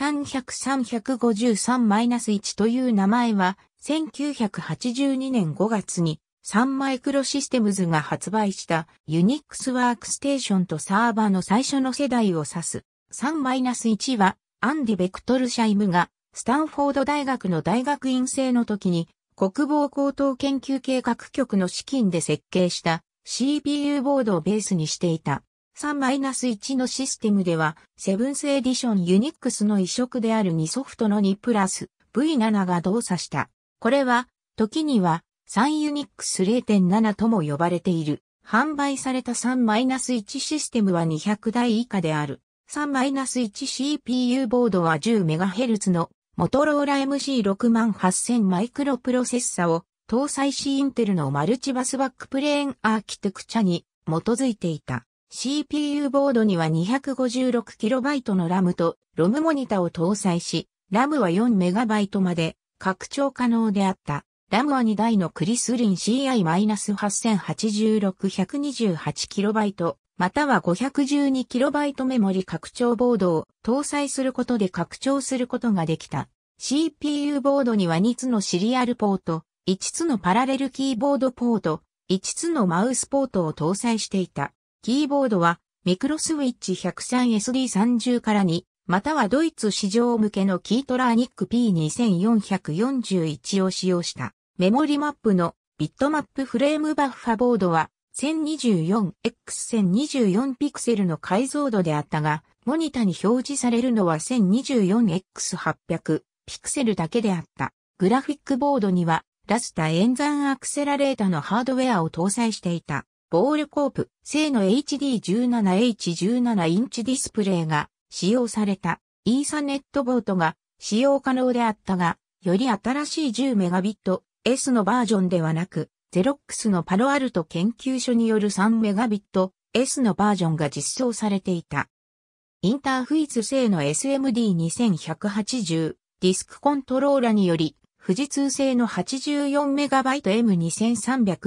300-353-1という名前は、1982年5月にサンマイクロシステムズが発売したユニックスワークステーションとサーバーの最初の世代を指す。3-1はアンディ・ベクトルシャイムがスタンフォード大学の大学院生の時に国防高等研究計画局の資金で設計した CPU ボードをベースにしていた。3-1のシステムでは、セブンスエディションユニックスの移植である2ソフトの2プラス V7 が動作した。これは、時には3ユニックス0.7とも呼ばれている。販売された3-1システムは200台以下である。3-1CPU ボードは 10MHz のモトローラ MC68000 マイクロプロセッサを搭載しインテルのマルチバスバックプレーンアーキテクチャに基づいていた。CPU ボードには 256KB の RAM と ROM モニタを搭載し、RAM は 4MB まで拡張可能であった。RAM は2台のクリスリン CI-8086-128KB または 512KB メモリ拡張ボードを搭載することで拡張することができた。CPU ボードには2つのシリアルポート、5つのパラレルキーボードポート、5つのマウスポートを搭載していた。キーボードはミクロスウィッチ 103SD30 から2、またはドイツ市場向けのキートラーニック P2441 を使用した。メモリマップのビットマップフレームバッファボードは 1024x1024 ピクセルの解像度であったが、モニタに表示されるのは 1024x800 ピクセルだけであった。グラフィックボードにはラスタ演算アクセラレータのハードウェアを搭載していた。ボールコープ製の HD17H17 インチディスプレイが使用されたイーサネットボートが使用可能であったが、より新しい1 0 m b ト s のバージョンではなく、ゼロックスのパロアルト研究所による3 m b ト s のバージョンが実装されていた。インターフィイス製の SMD2180 ディスクコントローラにより、富士通製の 84MB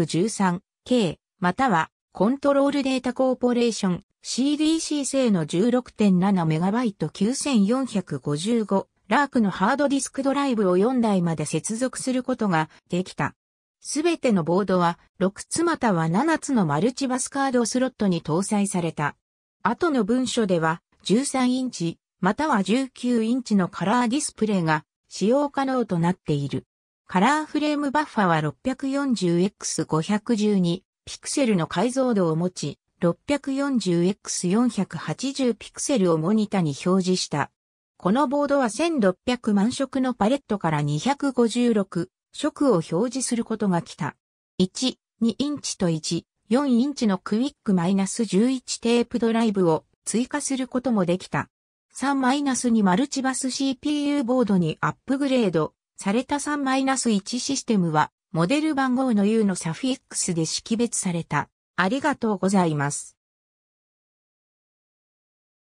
M2313K または、コントロールデータコーポレーション CDC 製の 16.7MB9455 ラークのハードディスクドライブを4台まで接続することができた。すべてのボードは6つまたは7つのマルチバスカードスロットに搭載された。後の文書では13インチまたは19インチのカラーディスプレイが使用可能となっている。カラーフレームバッファは 640x512 ピクセルの解像度を持ち、640x480 ピクセルをモニタに表示した。このボードは1600万色のパレットから256色を表示することが来た。1、2インチと1、4インチのクイック -11 テープドライブを追加することもできた。3-2マルチバス CPU ボードにアップグレードされた3-1システムはモデル番号の U のサフィックスで識別された。ありがとうございます。